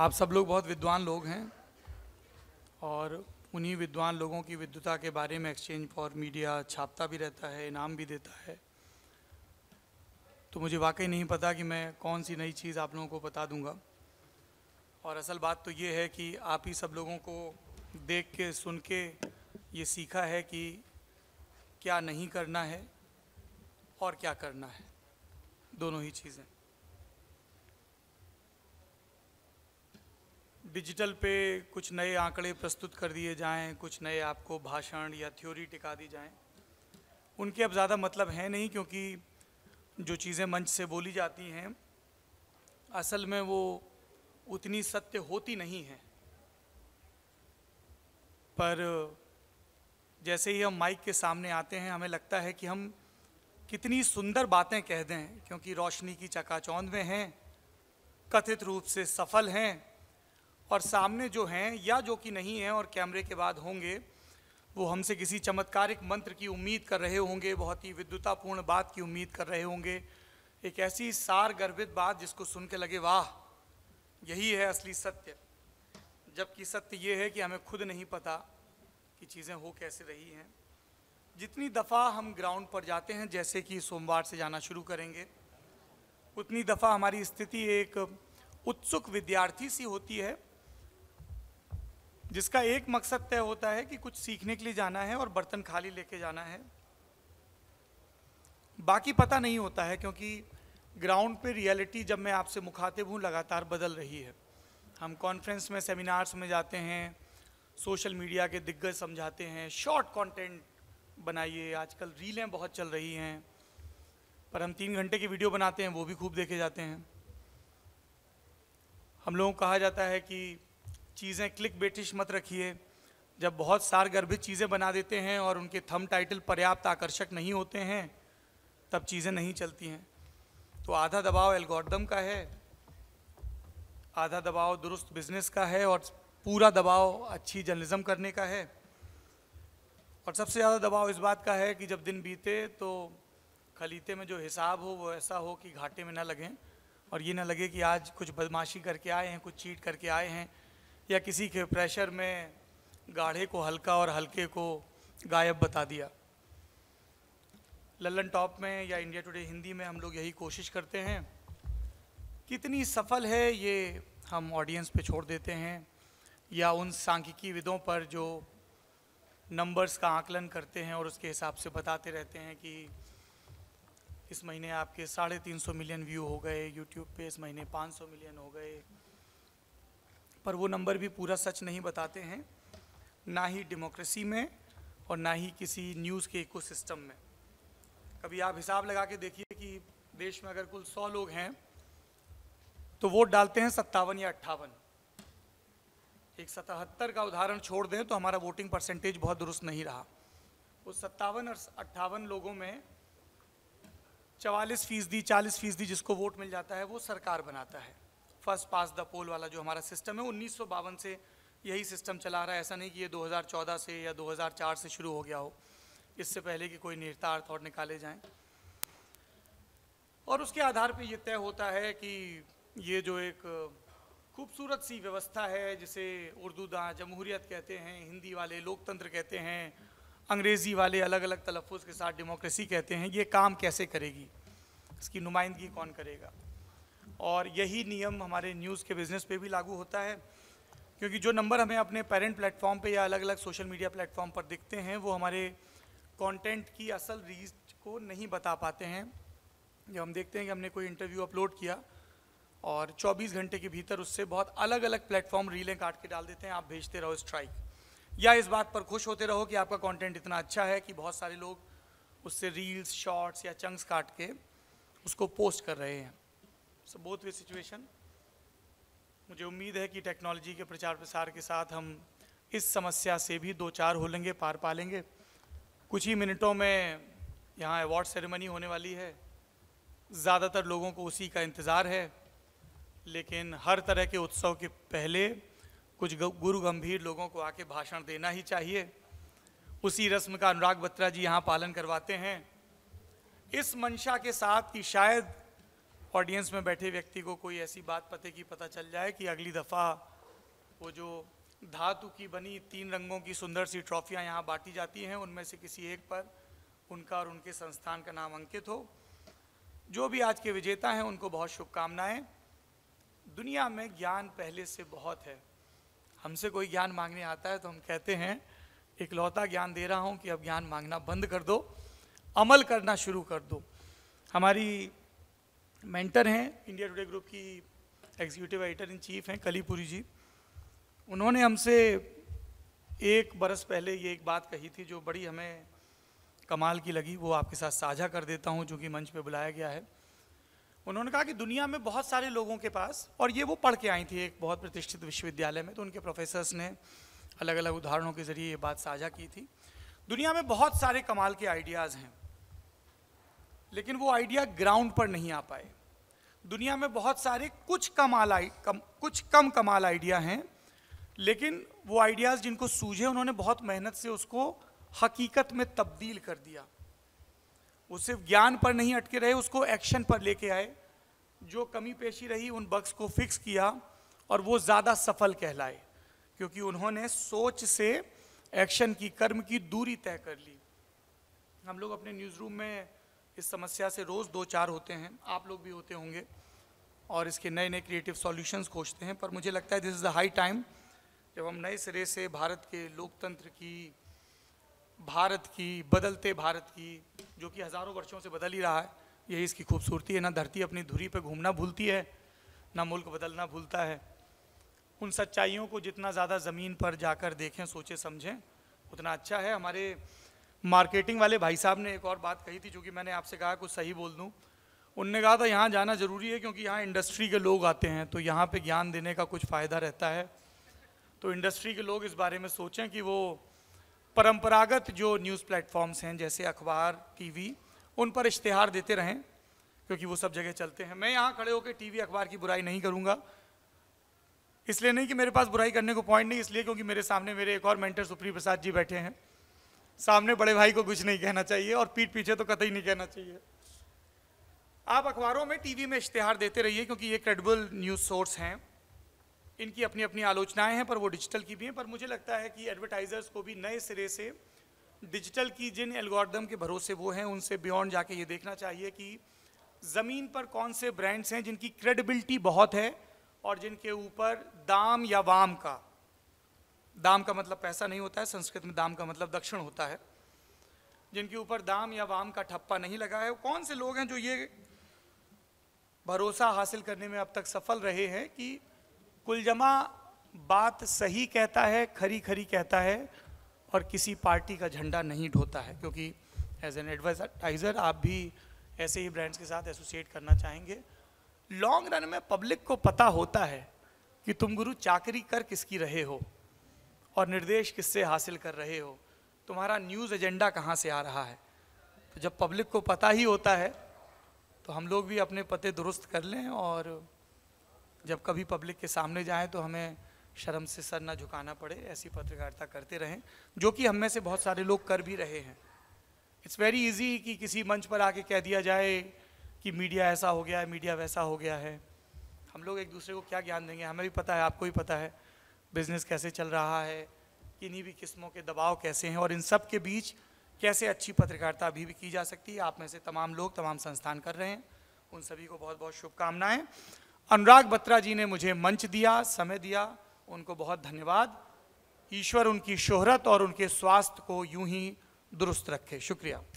आप सब लोग बहुत विद्वान लोग हैं और उन्हीं विद्वान लोगों की विद्वता के बारे में एक्सचेंज फॉर मीडिया छापता भी रहता है इनाम भी देता है तो मुझे वाकई नहीं पता कि मैं कौन सी नई चीज़ आप लोगों को बता दूंगा और असल बात तो ये है कि आप ही सब लोगों को देख के सुन के ये सीखा है कि क्या नहीं करना है और क्या करना है दोनों ही चीज़ें डिजिटल पे कुछ नए आंकड़े प्रस्तुत कर दिए जाएं कुछ नए आपको भाषण या थ्योरी टिका दी जाएं उनके अब ज़्यादा मतलब है नहीं क्योंकि जो चीज़ें मंच से बोली जाती हैं असल में वो उतनी सत्य होती नहीं है पर जैसे ही हम माइक के सामने आते हैं हमें लगता है कि हम कितनी सुंदर बातें कह दें क्योंकि रोशनी की चकाचौंध में हैं कथित रूप से सफल हैं और सामने जो हैं या जो कि नहीं हैं और कैमरे के बाद होंगे वो हमसे किसी चमत्कारिक मंत्र की उम्मीद कर रहे होंगे बहुत ही विद्युतापूर्ण बात की उम्मीद कर रहे होंगे एक ऐसी सार गर्भित बात जिसको सुन के लगे वाह यही है असली सत्य जबकि सत्य ये है कि हमें खुद नहीं पता कि चीज़ें हो कैसे रही हैं जितनी दफ़ा हम ग्राउंड पर जाते हैं जैसे कि सोमवार से जाना शुरू करेंगे उतनी दफ़ा हमारी स्थिति एक उत्सुक विद्यार्थी सी होती है जिसका एक मकसद तय होता है कि कुछ सीखने के लिए जाना है और बर्तन खाली लेके जाना है बाकी पता नहीं होता है क्योंकि ग्राउंड पे रियलिटी जब मैं आपसे मुखातिब हूँ लगातार बदल रही है हम कॉन्फ्रेंस में सेमिनार्स में जाते हैं सोशल मीडिया के दिग्गज समझाते हैं शॉर्ट कंटेंट बनाइए आजकल रीलें बहुत चल रही हैं पर हम तीन घंटे की वीडियो बनाते हैं वो भी खूब देखे जाते हैं हम लोगों को कहा जाता है कि चीज़ें क्लिक बेटिश मत रखिए जब बहुत सार गर्भित चीज़ें बना देते हैं और उनके थम टाइटल पर्याप्त आकर्षक नहीं होते हैं तब चीज़ें नहीं चलती हैं तो आधा दबाव एल्गोरिदम का है आधा दबाव दुरुस्त बिजनेस का है और पूरा दबाव अच्छी जर्नलिज्म करने का है और सबसे ज़्यादा दबाव इस बात का है कि जब दिन बीते तो खलीते में जो हिसाब हो वो ऐसा हो कि घाटे में ना लगें और ये ना लगे कि आज कुछ बदमाशी करके आए हैं कुछ चीट करके आए हैं या किसी के प्रेशर में गाढ़े को हल्का और हल्के को गायब बता दिया लल्लन टॉप में या इंडिया टुडे हिंदी में हम लोग यही कोशिश करते हैं कितनी सफल है ये हम ऑडियंस पे छोड़ देते हैं या उन सांख्यिकी विदों पर जो नंबर्स का आकलन करते हैं और उसके हिसाब से बताते रहते हैं कि इस महीने आपके साढ़े तीन सौ मिलियन व्यू हो गए यूट्यूब पे इस महीने पाँच सौ मिलियन हो गए पर वो नंबर भी पूरा सच नहीं बताते हैं ना ही डेमोक्रेसी में और ना ही किसी न्यूज़ के इको में कभी आप हिसाब लगा के देखिए कि देश में अगर कुल सौ लोग हैं तो वोट डालते हैं सत्तावन या अट्ठावन एक सतहत्तर का उदाहरण छोड़ दें तो हमारा वोटिंग परसेंटेज बहुत दुरुस्त नहीं रहा उस सत्तावन और अट्ठावन लोगों में चवालीस फीसदी चालीस फीसदी जिसको वोट मिल जाता है वो सरकार बनाता है फर्स्ट पास द पोल वाला जो हमारा सिस्टम है उन्नीस से यही सिस्टम चला रहा है ऐसा नहीं कि ये 2014 से या 2004 से शुरू हो गया हो इससे पहले कि कोई निहितार्थ और निकाले जाएं और उसके आधार पे ये तय होता है कि ये जो एक खूबसूरत सी व्यवस्था है जिसे उर्दू दां जमहूरियत कहते हैं हिंदी वाले लोकतंत्र कहते हैं अंग्रेज़ी वाले अलग अलग तलफ़ के साथ डेमोक्रेसी कहते हैं ये काम कैसे करेगी इसकी नुमाइंदगी कौन करेगा और यही नियम हमारे न्यूज़ के बिज़नेस पे भी लागू होता है क्योंकि जो नंबर हमें अपने पेरेंट प्लेटफॉर्म पे या अलग अलग सोशल मीडिया प्लेटफॉर्म पर दिखते हैं वो हमारे कंटेंट की असल रीच को नहीं बता पाते हैं जब हम देखते हैं कि हमने कोई इंटरव्यू अपलोड किया और 24 घंटे के भीतर उससे बहुत अलग अलग प्लेटफॉर्म रीलें काट के डाल देते हैं आप भेजते रहो स्ट्राइक या इस बात पर खुश होते रहो कि आपका कॉन्टेंट इतना अच्छा है कि बहुत सारे लोग उससे रील्स शॉर्ट्स या चंक्स काट के उसको पोस्ट कर रहे हैं सो बोथ वे सिचुएशन मुझे उम्मीद है कि टेक्नोलॉजी के प्रचार प्रसार के साथ हम इस समस्या से भी दो चार हो लेंगे पार पा लेंगे कुछ ही मिनटों में यहाँ अवार्ड सेरेमनी होने वाली है ज़्यादातर लोगों को उसी का इंतज़ार है लेकिन हर तरह के उत्सव के पहले कुछ गुरु गंभीर लोगों को आके भाषण देना ही चाहिए उसी रस्म का अनुराग बत्रा जी यहाँ पालन करवाते हैं इस मंशा के साथ कि शायद ऑडियंस में बैठे व्यक्ति को कोई ऐसी बात पते की पता चल जाए कि अगली दफ़ा वो जो धातु की बनी तीन रंगों की सुंदर सी ट्रॉफियाँ यहाँ बांटी जाती हैं उनमें से किसी एक पर उनका और उनके संस्थान का नाम अंकित हो जो भी आज के विजेता हैं उनको बहुत शुभकामनाएँ दुनिया में ज्ञान पहले से बहुत है हमसे कोई ज्ञान मांगने आता है तो हम कहते हैं इकलौता ज्ञान दे रहा हूँ कि अब ज्ञान मांगना बंद कर दो अमल करना शुरू कर दो हमारी मेंटर हैं इंडिया टुडे ग्रुप की एग्जीक्यूटिव एडिटर इन चीफ हैं कलीपुरी जी उन्होंने हमसे एक बरस पहले ये एक बात कही थी जो बड़ी हमें कमाल की लगी वो आपके साथ साझा कर देता हूँ जो कि मंच पे बुलाया गया है उन्होंने कहा कि दुनिया में बहुत सारे लोगों के पास और ये वो पढ़ के आई थी एक बहुत प्रतिष्ठित विश्वविद्यालय में तो उनके प्रोफेसर्स ने अलग अलग उदाहरणों के ज़रिए ये बात साझा की थी दुनिया में बहुत सारे कमाल के आइडियाज़ हैं लेकिन वो आइडिया ग्राउंड पर नहीं आ पाए दुनिया में बहुत सारे कुछ कमाल आई कम कुछ कम कमाल आइडिया हैं लेकिन वो आइडियाज़ जिनको सूझे उन्होंने बहुत मेहनत से उसको हकीकत में तब्दील कर दिया वो सिर्फ ज्ञान पर नहीं अटके रहे उसको एक्शन पर लेके आए जो कमी पेशी रही उन बक्स को फिक्स किया और वो ज़्यादा सफल कहलाए क्योंकि उन्होंने सोच से एक्शन की कर्म की दूरी तय कर ली हम लोग अपने न्यूज़ रूम में इस समस्या से रोज़ दो चार होते हैं आप लोग भी होते होंगे और इसके नए नए क्रिएटिव सॉल्यूशंस खोजते हैं पर मुझे लगता है this is the high time जब हम नए सिरे से भारत के लोकतंत्र की भारत की बदलते भारत की जो कि हज़ारों वर्षों से बदल ही रहा है यही इसकी खूबसूरती है ना धरती अपनी धुरी पर घूमना भूलती है ना मुल्क बदलना भूलता है उन सच्चाइयों को जितना ज़्यादा ज़मीन पर जाकर देखें सोचें समझें उतना अच्छा है हमारे मार्केटिंग वाले भाई साहब ने एक और बात कही थी चूँकि मैंने आपसे कहा कुछ सही बोल दूँ उनने कहा था यहाँ जाना ज़रूरी है क्योंकि यहाँ इंडस्ट्री के लोग आते हैं तो यहाँ पर ज्ञान देने का कुछ फ़ायदा रहता है तो इंडस्ट्री के लोग इस बारे में सोचें कि वो परंपरागत जो न्यूज़ प्लेटफॉर्म्स हैं जैसे अखबार टीवी उन पर इश्तहार देते रहें क्योंकि वो सब जगह चलते हैं मैं यहाँ खड़े होकर टीवी अखबार की बुराई नहीं करूँगा इसलिए नहीं कि मेरे पास बुराई करने को पॉइंट नहीं इसलिए क्योंकि मेरे सामने मेरे एक और मेंटर सुप्री प्रसाद जी बैठे हैं सामने बड़े भाई को कुछ नहीं कहना चाहिए और पीठ पीछे तो कतई नहीं कहना चाहिए आप अखबारों में टीवी में इश्तेहार देते रहिए क्योंकि ये क्रेडिबल न्यूज़ सोर्स हैं इनकी अपनी अपनी आलोचनाएं हैं पर वो डिजिटल की भी हैं पर मुझे लगता है कि एडवर्टाइज़र्स को भी नए सिरे से डिजिटल की जिन एल्गोरिदम के भरोसे वो हैं उनसे बियॉन्ड जाके ये देखना चाहिए कि ज़मीन पर कौन से ब्रांड्स हैं जिनकी क्रेडिबिलिटी बहुत है और जिनके ऊपर दाम या वाम का दाम का मतलब पैसा नहीं होता है संस्कृत में दाम का मतलब दक्षिण होता है जिनके ऊपर दाम या वाम का ठप्पा नहीं लगा है कौन से लोग हैं जो ये भरोसा हासिल करने में अब तक सफल रहे हैं कि कुलजमा बात सही कहता है खरी खरी कहता है और किसी पार्टी का झंडा नहीं ढोता है क्योंकि एज एन एडवर्टाइज़र आप भी ऐसे ही ब्रांड्स के साथ एसोसिएट करना चाहेंगे लॉन्ग रन में पब्लिक को पता होता है कि तुम गुरु चाकरी कर किसकी रहे हो और निर्देश किससे हासिल कर रहे हो तुम्हारा न्यूज़ एजेंडा कहाँ से आ रहा है तो जब पब्लिक को पता ही होता है तो हम लोग भी अपने पते दुरुस्त कर लें और जब कभी पब्लिक के सामने जाएं तो हमें शर्म से सर ना झुकाना पड़े ऐसी पत्रकारिता करते रहें जो कि हम में से बहुत सारे लोग कर भी रहे हैं इट्स वेरी इजी कि किसी मंच पर आके कह दिया जाए कि मीडिया ऐसा हो गया है मीडिया वैसा हो गया है हम लोग एक दूसरे को क्या ज्ञान देंगे हमें भी पता है आपको भी पता है बिज़नेस कैसे चल रहा है किन्हीं भी किस्मों के दबाव कैसे हैं और इन सब के बीच कैसे अच्छी पत्रकारिता अभी भी की जा सकती है आप में से तमाम लोग तमाम संस्थान कर रहे हैं उन सभी को बहुत बहुत शुभकामनाएं अनुराग बत्रा जी ने मुझे मंच दिया समय दिया उनको बहुत धन्यवाद ईश्वर उनकी शोहरत और उनके स्वास्थ्य को यूं ही दुरुस्त रखे शुक्रिया